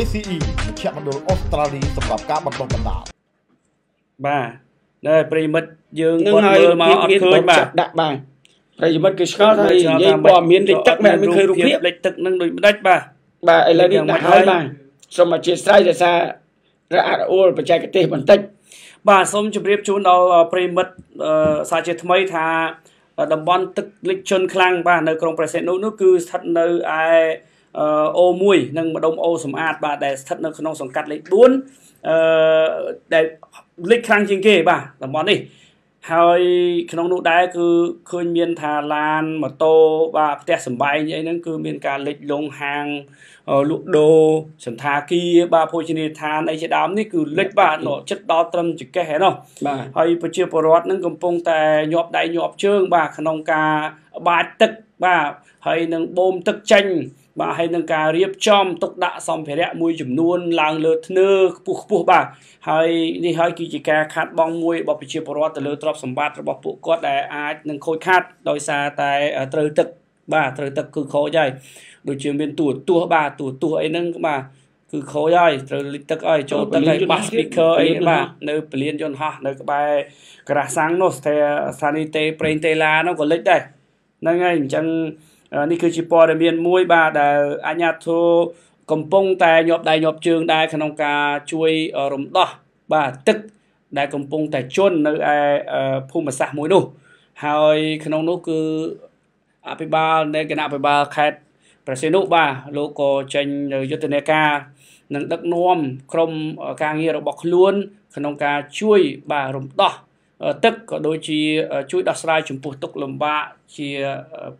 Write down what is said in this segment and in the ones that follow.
ACE មជ្ឈមណ្ឌលអូស្ត្រាលីសម្រាប់ការបណ្ដុះបណ្ដាលបាទនៅប្រិមិត្តយើងគាត់មើលមកអត់ឃើញបាទដាក់បាទប្រិមិត្តគេឆ្កល់ថានិយាយព័ត៌មានលេខទឹកមិនមានឃើញរូបភាពលេខទឹកនឹងដូចម្ដេចបាទបាទឥឡូវនេះដាក់ហើយបាទសូមអធិស្ឋានដោយសាររអាក់រអួលបច្ចេកទេសបន្តិចបាទសូមជម្រាបជូនដល់ប្រិមិត្តសាជាថ្មី ថាតំបន់ទឹកលិចជន់ខ្លាំងបាទនៅក្រុងប្រសិទ្ធនោះនោះគឺស្ថិតនៅឯ O1 និងម្ដុំ O សម្អាត បាទដែលស្ថិតនៅក្នុងសង្កាត់លេខ4អឺដែលលេខខ្លាំងជាងគេបាទតំបន់នេះហើយក្នុងនោះដែរគឺឃើញមានថាឡានម៉ូតូបាទផ្ទះសម្បែងអីហ្នឹងគឺមានការលិចលង់ហាងលក់ដូរសន្តាគារបាទភោជនីយដ្ឋានអីជាដើមនេះគឺលិចបាទចិត្តដល់ត្រឹមចង្កេះឯណោះហើយប្រជាពលរដ្ឋហ្នឹងកំពុងតែញាប់ដៃញាប់ជើងបាទក្នុងការបាចទឹកបាទហើយនឹងបូមទឹកចេញបាទហើយនឹងការរៀបចំទុកដាក់សម្ភារៈមួយចំនួន ឡើងលើធ្នើខ្ពស់ខ្ពស់បាទហើយនេះហើយគឺជាការខាត់បងមួយរបស់ប្រជាពលរដ្ឋទៅលើទ្រព្យសម្បត្តិរបស់ពួកគាត់ដែលអាចនឹងខូចខាតដោយសារតែត្រូវទឹកបាទត្រូវទឹក គឺខូចហើយដូចជាមានទួទួបាទទួទួអីហ្នឹងបាទគឺខូចហើយត្រូវលិចទឹកហើយចូលទឹកហើយបាស speaker អីបាទនៅពលានយន្តហោះនៅក្បែរក្រាស់សាំងនោះស្ថិតស្ថានីយ៍ទេប្រេងតេឡានោះក៏លិចដែរហ្នឹងហើយអញ្ចឹងនេះគឺជាព័ត៌មានមួយ បាទដែលអាញាធូកំពុងតែញាប់ដៃញាប់ជើង ដែរក្នុងការជួយរំដោះបាទទឹកដែល កំពុងតែជន់នៅឯភូមិសាស្ត្រមួយនោះហើយក្នុងនោះគឺអភិបាលនៃគណៈអភិបាលខេត្តប្រសិទ្ធនុបាទលោកក៏ចេញនៅយុទ្ធនាការនិងដឹកនាំក្រុមការងាររបស់ខ្លួន ក្នុងការជួយបាទរំដោះទឹកក៏ដូចជាជួយដោះស្រាយ ចំពោះទុកលំបាកជា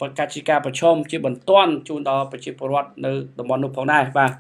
បកាជាការប្រឈមជាបន្ទាន់ជូនដល់ប្រជាពលរដ្ឋនៅតំបន់នោះផងដែរបាទ